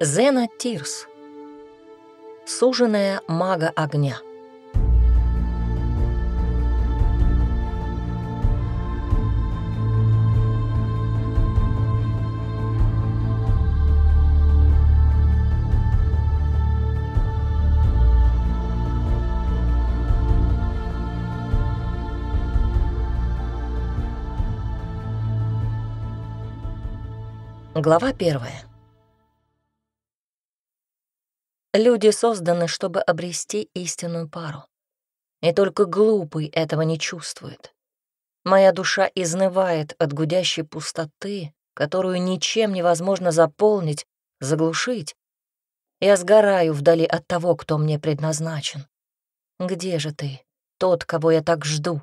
Зена Тирс. Суженая мага огня. Глава первая. Люди созданы, чтобы обрести истинную пару. И только глупый этого не чувствует. Моя душа изнывает от гудящей пустоты, которую ничем невозможно заполнить, заглушить. Я сгораю вдали от того, кто мне предназначен. Где же ты, тот, кого я так жду?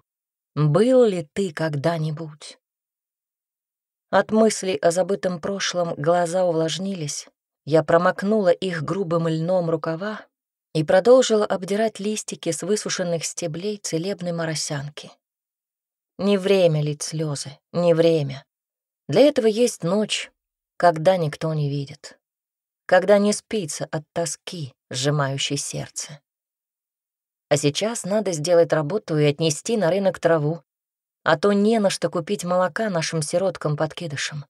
Был ли ты когда-нибудь? От мыслей о забытом прошлом глаза увлажнились, я промокнула их грубым льном рукава и продолжила обдирать листики с высушенных стеблей целебной моросянки. Не время лить слезы, не время. Для этого есть ночь, когда никто не видит, когда не спится от тоски, сжимающей сердце. А сейчас надо сделать работу и отнести на рынок траву, а то не на что купить молока нашим сироткам-подкидышам.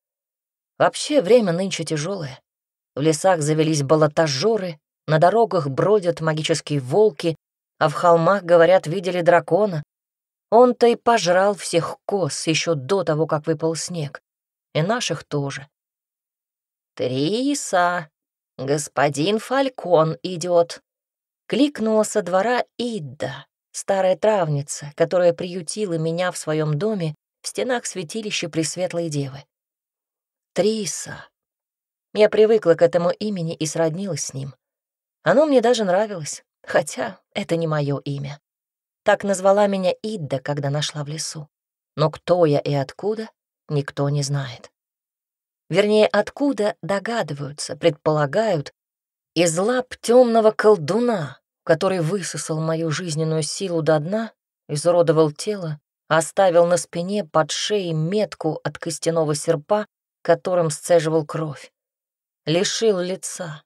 Вообще время нынче тяжелое. В лесах завелись болотажоры, на дорогах бродят магические волки, а в холмах, говорят, видели дракона. Он-то и пожрал всех коз еще до того, как выпал снег. И наших тоже. «Триса, господин Фалькон идет!» — кликнула со двора Ида, старая травница, которая приютила меня в своем доме в стенах святилища Пресветлой Девы. «Триса, я привыкла к этому имени и сроднилась с ним. Оно мне даже нравилось, хотя это не мое имя. Так назвала меня Идда, когда нашла в лесу. Но кто я и откуда, никто не знает. Вернее, откуда догадываются, предполагают, из лап темного колдуна, который высосал мою жизненную силу до дна, изуродовал тело, оставил на спине под шеей метку от костяного серпа, которым сцеживал кровь лишил лица.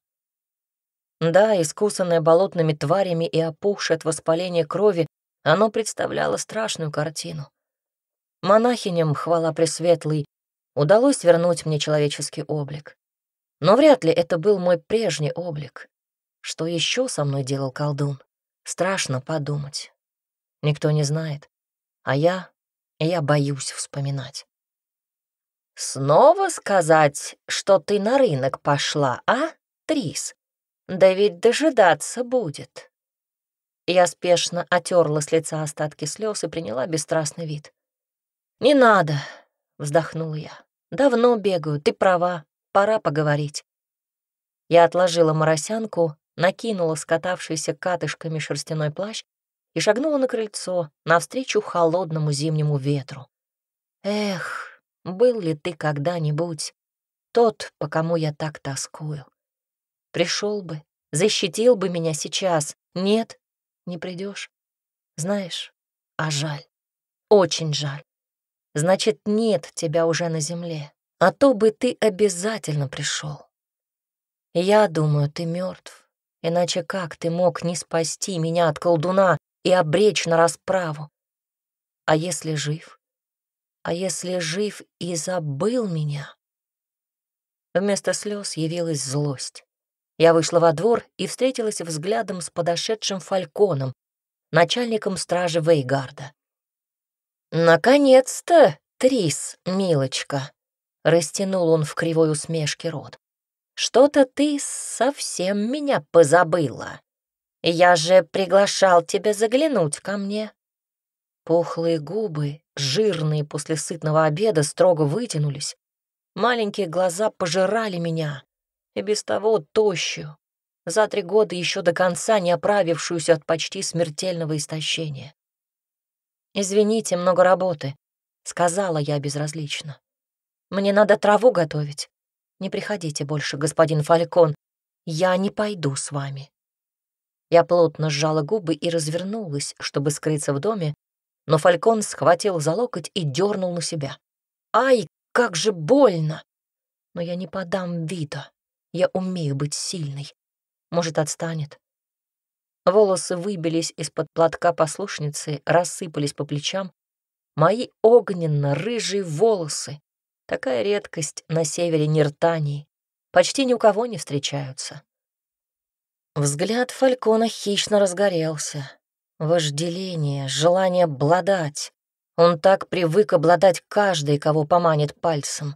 Да, искусанное болотными тварями и опухшее от воспаления крови, оно представляло страшную картину. Монахиням, хвала Пресветлой, удалось вернуть мне человеческий облик. Но вряд ли это был мой прежний облик. Что еще со мной делал колдун? Страшно подумать. Никто не знает. А я... я боюсь вспоминать. «Снова сказать, что ты на рынок пошла, а, Трис? Да ведь дожидаться будет». Я спешно отерла с лица остатки слез и приняла бесстрастный вид. «Не надо», — вздохнула я. «Давно бегаю, ты права, пора поговорить». Я отложила моросянку, накинула скатавшийся катышками шерстяной плащ и шагнула на крыльцо навстречу холодному зимнему ветру. Эх, был ли ты когда-нибудь тот, по кому я так тоскую? Пришел бы, защитил бы меня сейчас. Нет, не придешь. Знаешь, а жаль, очень жаль. Значит, нет тебя уже на земле, а то бы ты обязательно пришел. Я думаю, ты мертв. Иначе как ты мог не спасти меня от колдуна и обречь на расправу? А если жив? А если жив и забыл меня? Вместо слез явилась злость. Я вышла во двор и встретилась взглядом с подошедшим Фальконом, начальником стражи Вейгарда. «Наконец-то, Трис, милочка!» — растянул он в кривой усмешке рот. «Что-то ты совсем меня позабыла. Я же приглашал тебя заглянуть ко мне. Пухлые губы, жирные после сытного обеда, строго вытянулись. Маленькие глаза пожирали меня, и без того тощую, за три года еще до конца не оправившуюся от почти смертельного истощения. «Извините, много работы», — сказала я безразлично. «Мне надо траву готовить. Не приходите больше, господин Фалькон. Я не пойду с вами». Я плотно сжала губы и развернулась, чтобы скрыться в доме, но Фалькон схватил за локоть и дернул на себя. «Ай, как же больно!» «Но я не подам вида. Я умею быть сильной. Может, отстанет?» Волосы выбились из-под платка послушницы, рассыпались по плечам. Мои огненно-рыжие волосы. Такая редкость на севере Нертании. Почти ни у кого не встречаются. Взгляд Фалькона хищно разгорелся. Вожделение, желание обладать. Он так привык обладать каждой, кого поманит пальцем.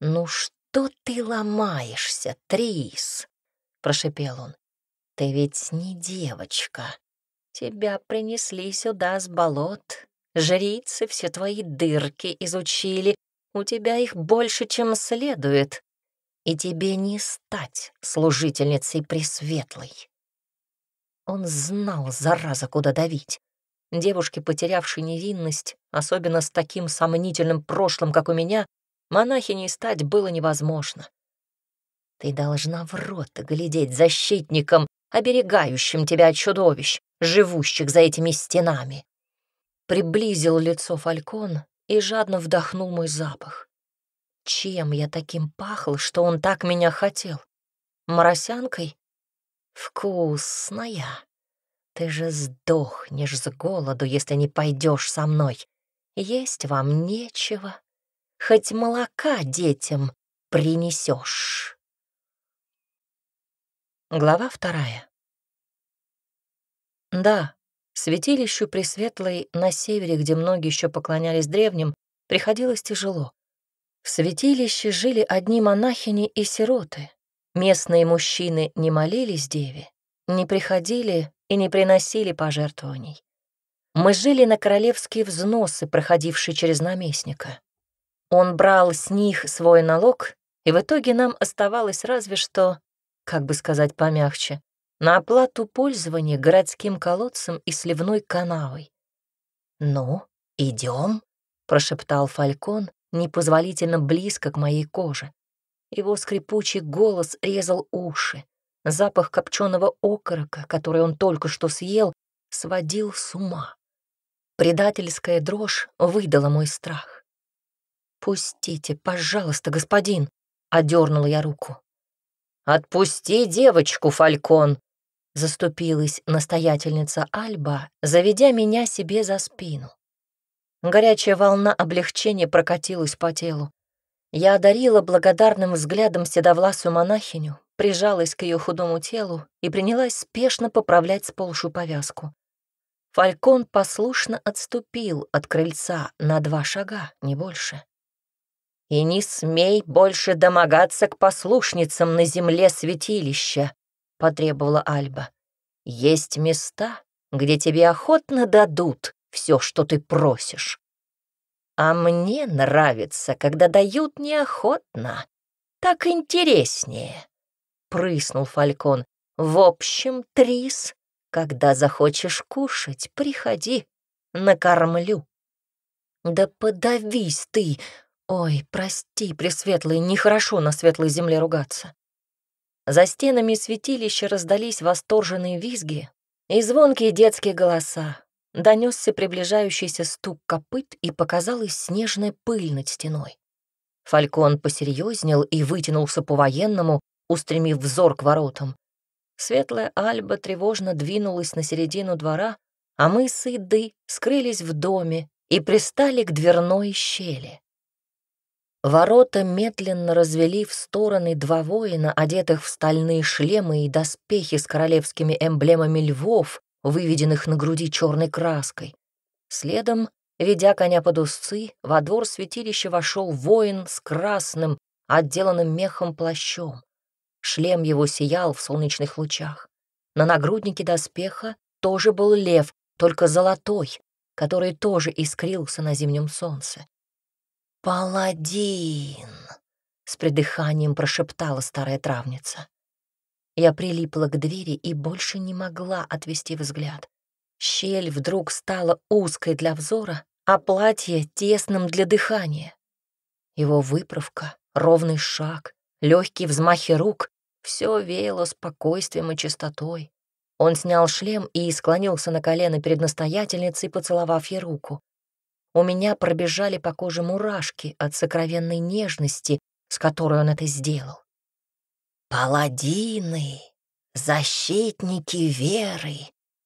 «Ну что ты ломаешься, Трис?» — прошепел он. «Ты ведь не девочка. Тебя принесли сюда с болот. Жрицы все твои дырки изучили. У тебя их больше, чем следует. И тебе не стать служительницей Пресветлой». Он знал, зараза, куда давить. Девушке, потерявшей невинность, особенно с таким сомнительным прошлым, как у меня, монахиней стать было невозможно. Ты должна в рот глядеть защитником, оберегающим тебя от чудовищ, живущих за этими стенами. Приблизил лицо Фалькон и жадно вдохнул мой запах. Чем я таким пахл, что он так меня хотел? Моросянкой? «Вкусная! Ты же сдохнешь с голоду, если не пойдешь со мной. Есть вам нечего. Хоть молока детям принесешь». Глава вторая. Да, святилищу Пресветлой на севере, где многие еще поклонялись древним, приходилось тяжело. В святилище жили одни монахини и сироты, Местные мужчины не молились деве, не приходили и не приносили пожертвований. Мы жили на королевские взносы, проходившие через наместника. Он брал с них свой налог, и в итоге нам оставалось разве что, как бы сказать помягче, на оплату пользования городским колодцем и сливной канавой. «Ну, идем, прошептал Фалькон, непозволительно близко к моей коже. Его скрипучий голос резал уши. Запах копченого окорока, который он только что съел, сводил с ума. Предательская дрожь выдала мой страх. «Пустите, пожалуйста, господин!» — одернула я руку. «Отпусти девочку, Фалькон!» — заступилась настоятельница Альба, заведя меня себе за спину. Горячая волна облегчения прокатилась по телу. Я одарила благодарным взглядом седовласую монахиню, прижалась к ее худому телу и принялась спешно поправлять сполшую повязку. Фалькон послушно отступил от крыльца на два шага, не больше. «И не смей больше домогаться к послушницам на земле святилища», — потребовала Альба. «Есть места, где тебе охотно дадут все, что ты просишь. А мне нравится, когда дают неохотно. Так интереснее, — прыснул Фалькон. В общем, Трис, когда захочешь кушать, приходи, накормлю. Да подавись ты! Ой, прости, Пресветлый, нехорошо на светлой земле ругаться. За стенами святилища раздались восторженные визги и звонкие детские голоса донесся приближающийся стук копыт и показалась снежная пыль над стеной. Фалькон посерьезнел и вытянулся по-военному, устремив взор к воротам. Светлая Альба тревожно двинулась на середину двора, а мы с Иды скрылись в доме и пристали к дверной щели. Ворота медленно развели в стороны два воина, одетых в стальные шлемы и доспехи с королевскими эмблемами львов, выведенных на груди черной краской. Следом, ведя коня под узцы, во двор святилища вошел воин с красным, отделанным мехом плащом. Шлем его сиял в солнечных лучах. На нагруднике доспеха тоже был лев, только золотой, который тоже искрился на зимнем солнце. «Паладин!» — с придыханием прошептала старая травница. Я прилипла к двери и больше не могла отвести взгляд. Щель вдруг стала узкой для взора, а платье — тесным для дыхания. Его выправка, ровный шаг, легкие взмахи рук — все веяло спокойствием и чистотой. Он снял шлем и склонился на колено перед настоятельницей, поцеловав ей руку. У меня пробежали по коже мурашки от сокровенной нежности, с которой он это сделал. Паладины, защитники веры,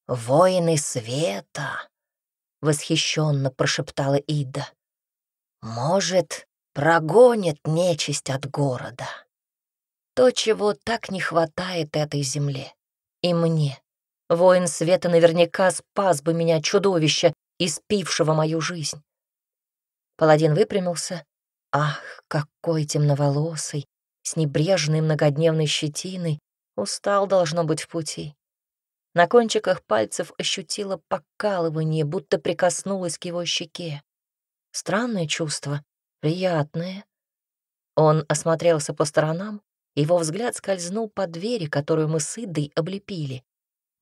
воины света, — восхищенно прошептала Ида. Может, прогонят нечисть от города. То, чего так не хватает этой земле. И мне. Воин света наверняка спас бы меня чудовище, испившего мою жизнь. Паладин выпрямился. Ах, какой темноволосый, с небрежной многодневной щетиной, устал, должно быть, в пути. На кончиках пальцев ощутила покалывание, будто прикоснулась к его щеке. Странное чувство, приятное. Он осмотрелся по сторонам, его взгляд скользнул по двери, которую мы с Идой облепили.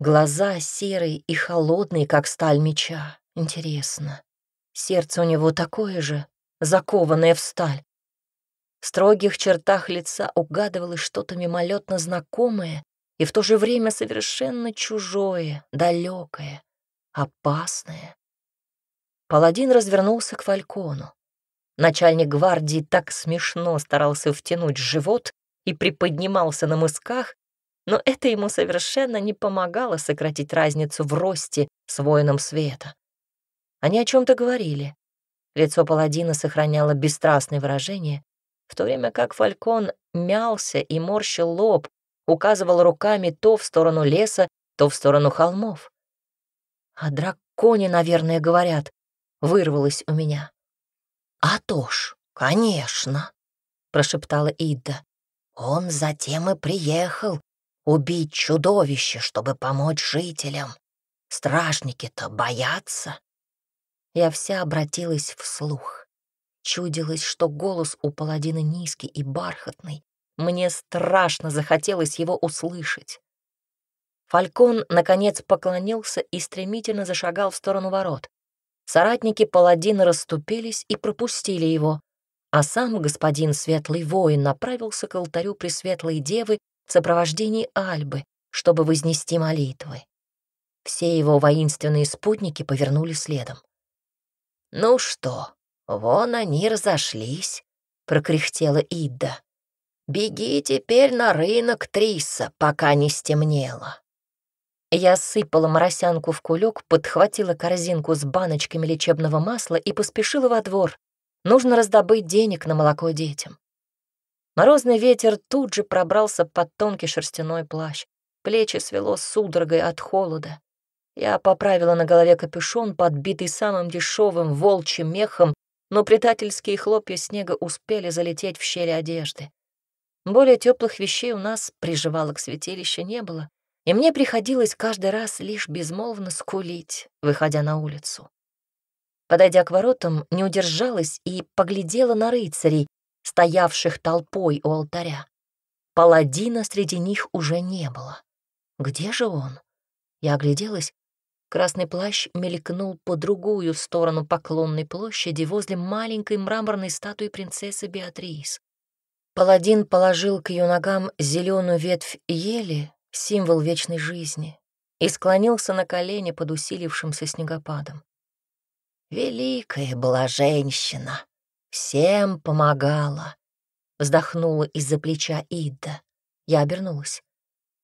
Глаза серые и холодные, как сталь меча. Интересно. Сердце у него такое же, закованное в сталь. В строгих чертах лица угадывалось что-то мимолетно знакомое и в то же время совершенно чужое, далекое, опасное. Паладин развернулся к Фалькону. Начальник гвардии так смешно старался втянуть живот и приподнимался на мысках, но это ему совершенно не помогало сократить разницу в росте с воином света. Они о чем то говорили. Лицо паладина сохраняло бесстрастное выражение, в то время как Фалькон мялся и морщил лоб, указывал руками то в сторону леса, то в сторону холмов. «О «А драконе, наверное, говорят», — вырвалось у меня. «А то ж, конечно», — прошептала Ида. «Он затем и приехал убить чудовище, чтобы помочь жителям. Стражники-то боятся». Я вся обратилась вслух чудилось, что голос у паладина низкий и бархатный. Мне страшно захотелось его услышать. Фалькон, наконец, поклонился и стремительно зашагал в сторону ворот. Соратники паладина расступились и пропустили его, а сам господин Светлый Воин направился к алтарю Пресветлой Девы в сопровождении Альбы, чтобы вознести молитвы. Все его воинственные спутники повернули следом. «Ну что?» «Вон они разошлись», — прокряхтела Ида. «Беги теперь на рынок Триса, пока не стемнело». Я сыпала моросянку в кулек, подхватила корзинку с баночками лечебного масла и поспешила во двор. Нужно раздобыть денег на молоко детям. Морозный ветер тут же пробрался под тонкий шерстяной плащ. Плечи свело судорогой от холода. Я поправила на голове капюшон, подбитый самым дешевым волчьим мехом, но предательские хлопья снега успели залететь в щели одежды. Более теплых вещей у нас, приживалок святилище не было, и мне приходилось каждый раз лишь безмолвно скулить, выходя на улицу. Подойдя к воротам, не удержалась и поглядела на рыцарей, стоявших толпой у алтаря. Паладина среди них уже не было. Где же он? Я огляделась Красный плащ мелькнул по другую сторону поклонной площади возле маленькой мраморной статуи принцессы Беатрис. Паладин положил к ее ногам зеленую ветвь ели, символ вечной жизни, и склонился на колени под усилившимся снегопадом. «Великая была женщина, всем помогала», — вздохнула из-за плеча Ида. Я обернулась.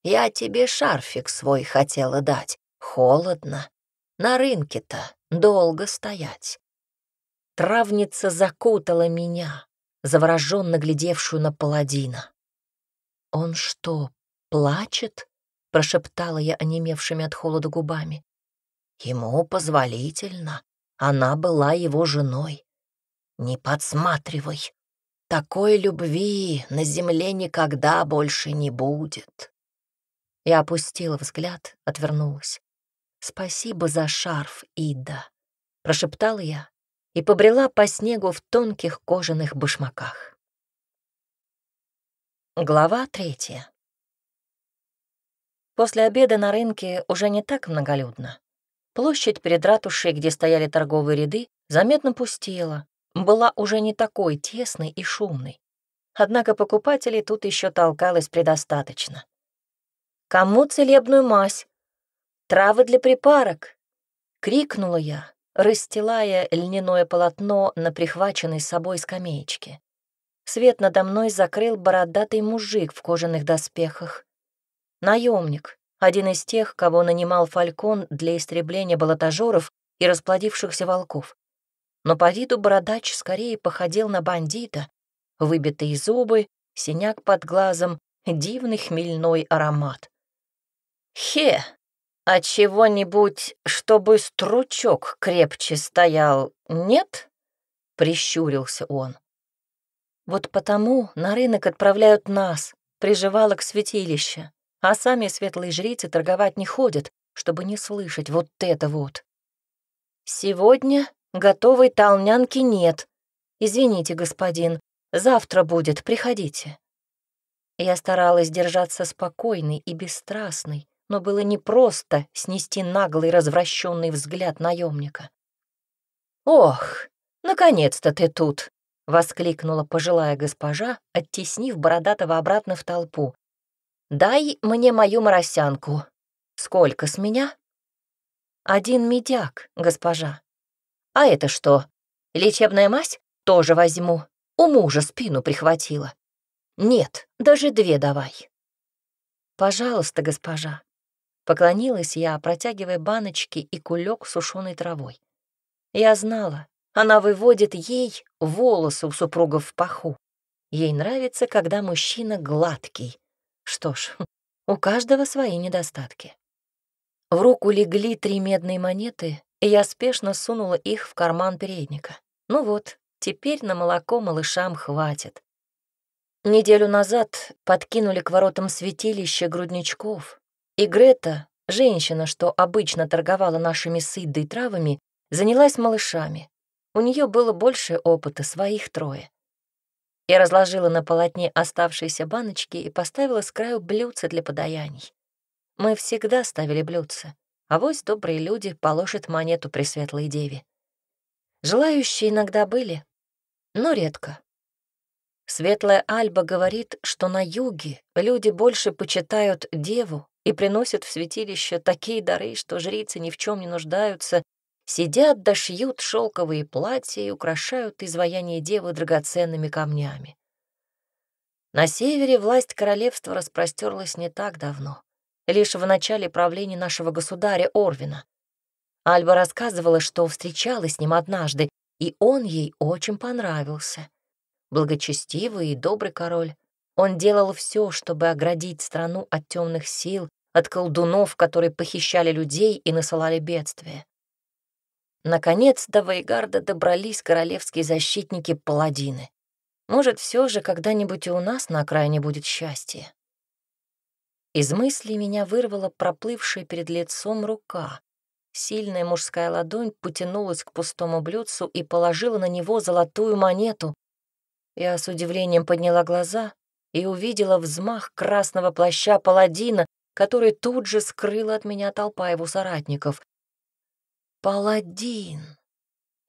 «Я тебе шарфик свой хотела дать, Холодно. На рынке-то долго стоять. Травница закутала меня, завороженно глядевшую на паладина. «Он что, плачет?» — прошептала я онемевшими от холода губами. «Ему позволительно. Она была его женой. Не подсматривай. Такой любви на земле никогда больше не будет». Я опустила взгляд, отвернулась. «Спасибо за шарф, Ида», — прошептала я и побрела по снегу в тонких кожаных башмаках. Глава третья. После обеда на рынке уже не так многолюдно. Площадь перед ратушей, где стояли торговые ряды, заметно пустела, была уже не такой тесной и шумной. Однако покупателей тут еще толкалось предостаточно. «Кому целебную мазь?» травы для припарок!» — крикнула я, расстилая льняное полотно на прихваченной с собой скамеечке. Свет надо мной закрыл бородатый мужик в кожаных доспехах. Наемник, один из тех, кого нанимал Фалькон для истребления балатажеров и расплодившихся волков. Но по виду бородач скорее походил на бандита. Выбитые зубы, синяк под глазом, дивный хмельной аромат. «Хе!» «А чего-нибудь, чтобы стручок крепче стоял, нет?» — прищурился он. «Вот потому на рынок отправляют нас, приживалок святилища, а сами светлые жрицы торговать не ходят, чтобы не слышать вот это вот. Сегодня готовой толнянки нет. Извините, господин, завтра будет, приходите». Я старалась держаться спокойной и бесстрастной, но было непросто снести наглый развращенный взгляд наемника. «Ох, наконец-то ты тут!» — воскликнула пожилая госпожа, оттеснив Бородатого обратно в толпу. «Дай мне мою моросянку. Сколько с меня?» «Один медяк, госпожа». «А это что? Лечебная мазь? Тоже возьму. У мужа спину прихватила». «Нет, даже две давай». «Пожалуйста, госпожа», Поклонилась я, протягивая баночки и кулек сушеной травой. Я знала, она выводит ей волосы у супругов в паху. Ей нравится, когда мужчина гладкий. Что ж, у каждого свои недостатки. В руку легли три медные монеты, и я спешно сунула их в карман передника. Ну вот, теперь на молоко малышам хватит. Неделю назад подкинули к воротам святилище грудничков, и Грета, женщина, что обычно торговала нашими сыдой травами, занялась малышами. У нее было больше опыта, своих трое. Я разложила на полотне оставшиеся баночки и поставила с краю блюдце для подаяний. Мы всегда ставили блюдце, а вось добрые люди положат монету при светлой деве. Желающие иногда были, но редко. Светлая Альба говорит, что на юге люди больше почитают деву и приносят в святилище такие дары, что жрицы ни в чем не нуждаются, сидят да шьют шелковые платья и украшают изваяние девы драгоценными камнями. На севере власть королевства распростерлась не так давно, лишь в начале правления нашего государя Орвина. Альба рассказывала, что встречалась с ним однажды, и он ей очень понравился благочестивый и добрый король. Он делал все, чтобы оградить страну от темных сил, от колдунов, которые похищали людей и насылали бедствия. Наконец до Вейгарда добрались королевские защитники-паладины. Может, все же когда-нибудь и у нас на окраине будет счастье. Из мыслей меня вырвала проплывшая перед лицом рука. Сильная мужская ладонь потянулась к пустому блюдцу и положила на него золотую монету, я с удивлением подняла глаза и увидела взмах красного плаща паладина, который тут же скрыла от меня толпа его соратников. «Паладин!»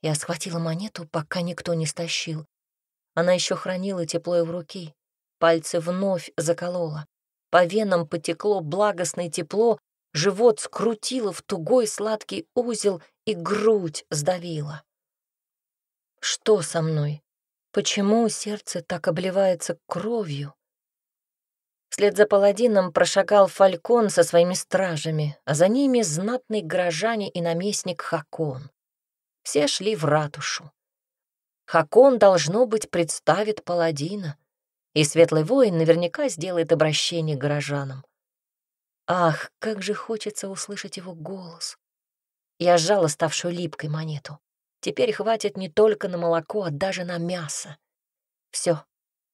Я схватила монету, пока никто не стащил. Она еще хранила тепло в руки. Пальцы вновь заколола. По венам потекло благостное тепло, живот скрутило в тугой сладкий узел и грудь сдавило. «Что со мной?» Почему сердце так обливается кровью? Вслед за паладином прошагал Фалькон со своими стражами, а за ними знатный горожане и наместник Хакон. Все шли в ратушу. Хакон, должно быть, представит паладина, и светлый воин наверняка сделает обращение к горожанам. Ах, как же хочется услышать его голос. Я сжала ставшую липкой монету. Теперь хватит не только на молоко, а даже на мясо. Все,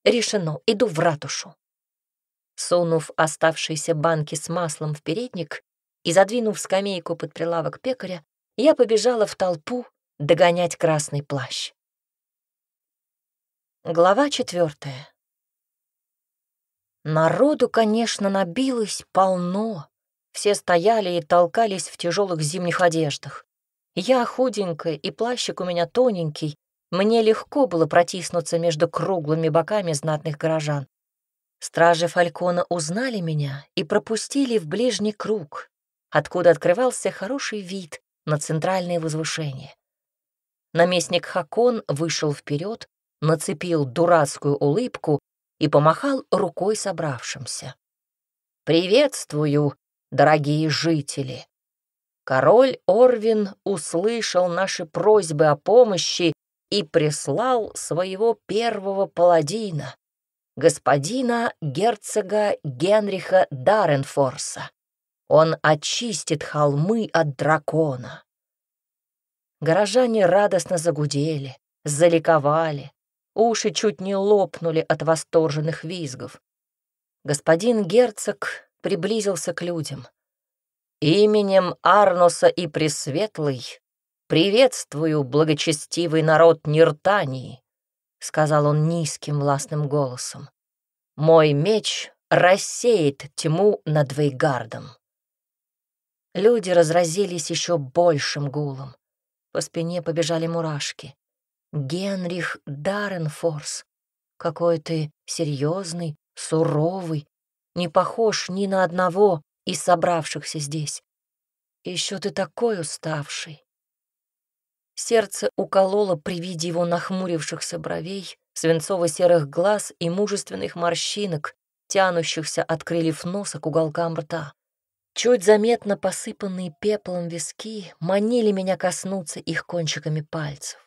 решено, иду в ратушу. Сунув оставшиеся банки с маслом в передник и задвинув скамейку под прилавок пекаря, я побежала в толпу догонять красный плащ. Глава четвертая. Народу, конечно, набилось полно. Все стояли и толкались в тяжелых зимних одеждах. Я худенькая, и плащик у меня тоненький. Мне легко было протиснуться между круглыми боками знатных горожан. Стражи Фалькона узнали меня и пропустили в ближний круг, откуда открывался хороший вид на центральные возвышения. Наместник Хакон вышел вперед, нацепил дурацкую улыбку и помахал рукой собравшимся. «Приветствую, дорогие жители!» Король Орвин услышал наши просьбы о помощи и прислал своего первого паладина, господина герцога Генриха Даренфорса. Он очистит холмы от дракона. Горожане радостно загудели, заликовали, уши чуть не лопнули от восторженных визгов. Господин герцог приблизился к людям — Именем Арноса и Пресветлый приветствую благочестивый народ Ниртании, сказал он низким властным голосом. Мой меч рассеет тьму над Вейгардом. Люди разразились еще большим гулом. По спине побежали мурашки. Генрих Даренфорс какой ты серьезный, суровый, не похож ни на одного и собравшихся здесь. Еще ты такой уставший. Сердце укололо при виде его нахмурившихся бровей, свинцово-серых глаз и мужественных морщинок, тянущихся от крыльев носа к уголкам рта. Чуть заметно посыпанные пеплом виски манили меня коснуться их кончиками пальцев.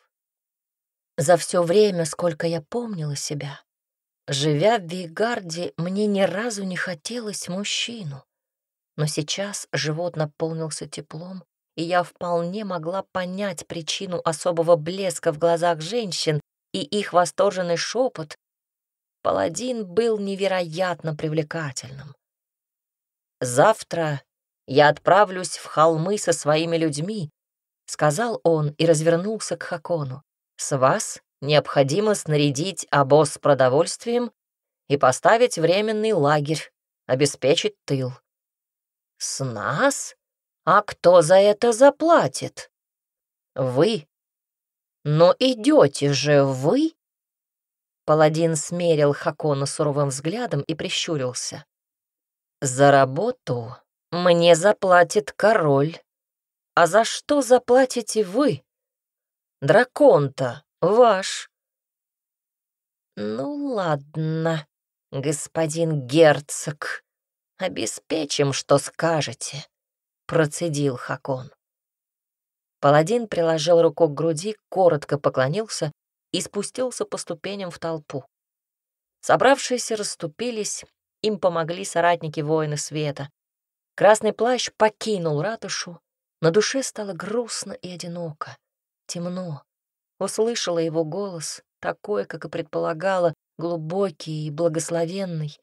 За все время, сколько я помнила себя, живя в Вейгарде, мне ни разу не хотелось мужчину. Но сейчас живот наполнился теплом, и я вполне могла понять причину особого блеска в глазах женщин и их восторженный шепот. Паладин был невероятно привлекательным. «Завтра я отправлюсь в холмы со своими людьми», — сказал он и развернулся к Хакону. «С вас необходимо снарядить обоз с продовольствием и поставить временный лагерь, обеспечить тыл. «С нас? А кто за это заплатит?» «Вы. Но идете же вы?» Паладин смерил Хакона суровым взглядом и прищурился. «За работу мне заплатит король. А за что заплатите вы? Дракон-то ваш». «Ну ладно, господин герцог», «Обеспечим, что скажете», — процедил Хакон. Паладин приложил руку к груди, коротко поклонился и спустился по ступеням в толпу. Собравшиеся расступились, им помогли соратники воина света. Красный плащ покинул ратушу, на душе стало грустно и одиноко, темно. Услышала его голос, такой, как и предполагала, глубокий и благословенный.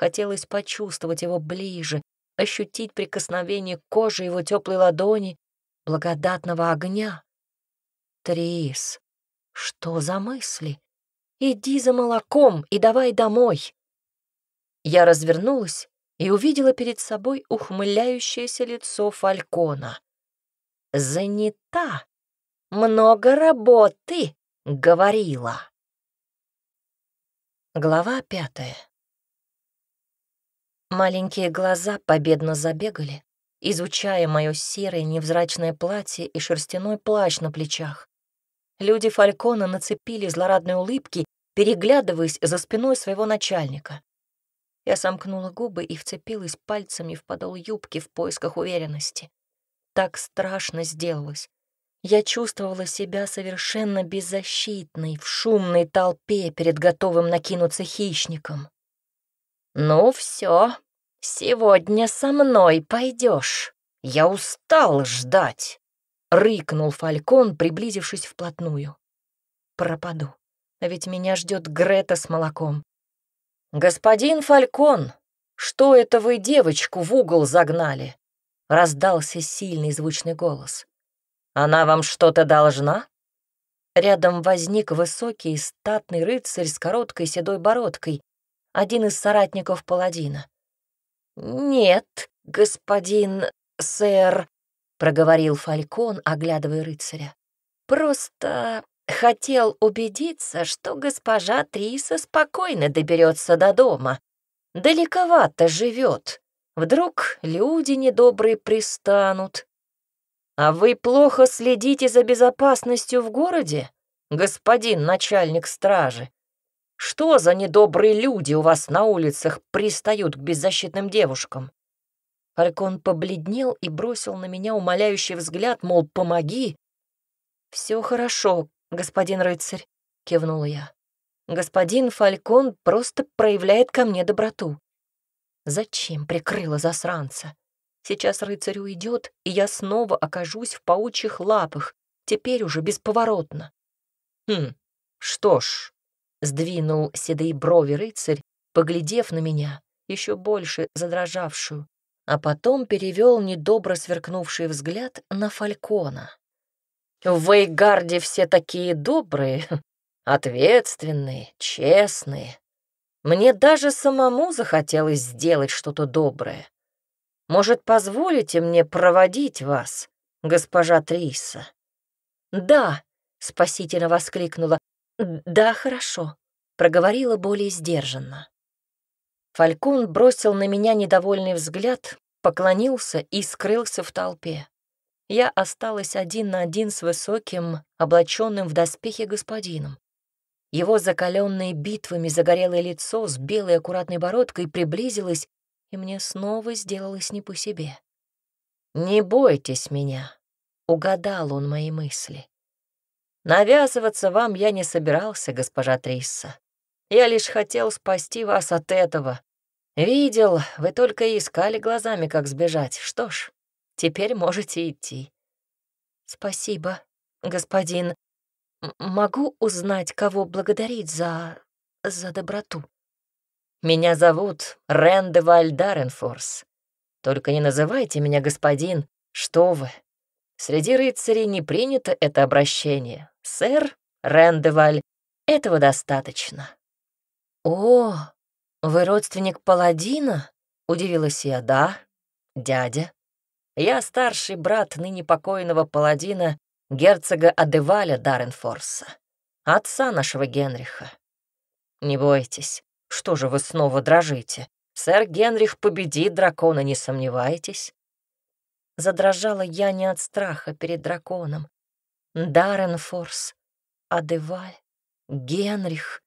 Хотелось почувствовать его ближе, ощутить прикосновение кожи его теплой ладони, благодатного огня. Трис, что за мысли? Иди за молоком и давай домой. Я развернулась и увидела перед собой ухмыляющееся лицо Фалькона. «Занята, много работы», — говорила. Глава пятая. Маленькие глаза победно забегали, изучая мое серое невзрачное платье и шерстяной плащ на плечах. Люди Фалькона нацепили злорадные улыбки, переглядываясь за спиной своего начальника. Я сомкнула губы и вцепилась пальцами в подол юбки в поисках уверенности. Так страшно сделалось. Я чувствовала себя совершенно беззащитной в шумной толпе перед готовым накинуться хищником. «Ну все, сегодня со мной пойдешь. Я устал ждать!» — рыкнул Фалькон, приблизившись вплотную. «Пропаду, ведь меня ждет Грета с молоком». «Господин Фалькон, что это вы девочку в угол загнали?» — раздался сильный звучный голос. «Она вам что-то должна?» Рядом возник высокий статный рыцарь с короткой седой бородкой, один из соратников паладина. «Нет, господин сэр», — проговорил Фалькон, оглядывая рыцаря. «Просто хотел убедиться, что госпожа Триса спокойно доберется до дома. Далековато живет. Вдруг люди недобрые пристанут». «А вы плохо следите за безопасностью в городе, господин начальник стражи?» Что за недобрые люди у вас на улицах пристают к беззащитным девушкам?» Фалькон побледнел и бросил на меня умоляющий взгляд, мол, помоги. «Все хорошо, господин рыцарь», — кивнул я. «Господин Фалькон просто проявляет ко мне доброту». Зачем прикрыла засранца? Сейчас рыцарь уйдет, и я снова окажусь в паучьих лапах, теперь уже бесповоротно. «Хм, что ж, Сдвинул седые брови рыцарь, поглядев на меня, еще больше задрожавшую, а потом перевел недобро сверкнувший взгляд на Фалькона. «В Вейгарде все такие добрые, ответственные, честные. Мне даже самому захотелось сделать что-то доброе. Может, позволите мне проводить вас, госпожа Триса?» «Да!» — спасительно воскликнула, «Да, хорошо», — проговорила более сдержанно. Фалькун бросил на меня недовольный взгляд, поклонился и скрылся в толпе. Я осталась один на один с высоким, облаченным в доспехе господином. Его закаленное битвами загорелое лицо с белой аккуратной бородкой приблизилось, и мне снова сделалось не по себе. «Не бойтесь меня», — угадал он мои мысли. Навязываться вам я не собирался, госпожа Трисса. Я лишь хотел спасти вас от этого. Видел, вы только и искали глазами, как сбежать. Что ж, теперь можете идти. Спасибо, господин. М могу узнать, кого благодарить за... за доброту? Меня зовут Ренде Вальдаренфорс. Только не называйте меня господин, что вы. Среди рыцарей не принято это обращение. Сэр Рендеваль, этого достаточно. О, вы родственник паладина? Удивилась я, да, дядя. Я старший брат ныне покойного паладина, герцога Адеваля Даренфорса, отца нашего Генриха. Не бойтесь, что же вы снова дрожите? Сэр Генрих победит дракона, не сомневайтесь. Задрожала я не от страха перед драконом. Даренфорс, Адеваль, Генрих,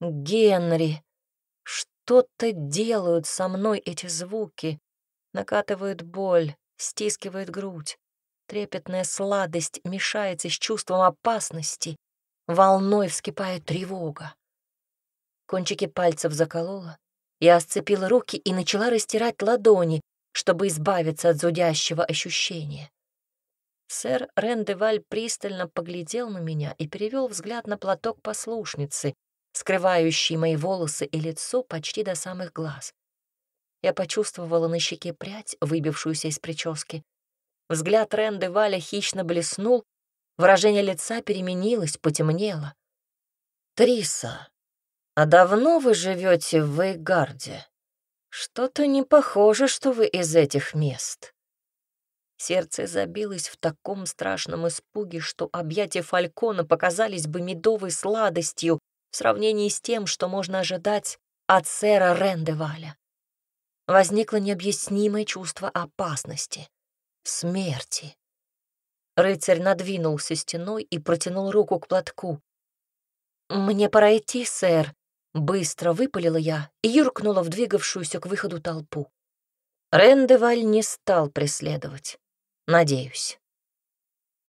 Генри. Что-то делают со мной эти звуки. Накатывают боль, стискивают грудь. Трепетная сладость мешается с чувством опасности. Волной вскипает тревога. Кончики пальцев заколола. Я сцепила руки и начала растирать ладони, чтобы избавиться от зудящего ощущения. Сэр Рендеваль пристально поглядел на меня и перевел взгляд на платок послушницы, скрывающий мои волосы и лицо почти до самых глаз. Я почувствовала на щеке прядь, выбившуюся из прически. Взгляд Ренды Валя хищно блеснул, выражение лица переменилось, потемнело. «Триса, а давно вы живете в Вейгарде?» Что-то не похоже, что вы из этих мест. Сердце забилось в таком страшном испуге, что объятия Фалькона показались бы медовой сладостью в сравнении с тем, что можно ожидать от сэра Рендеваля. Возникло необъяснимое чувство опасности, смерти. Рыцарь надвинулся стеной и протянул руку к платку. «Мне пора идти, сэр. Быстро выпалила я и юркнула в двигавшуюся к выходу толпу. Рендеваль не стал преследовать. Надеюсь.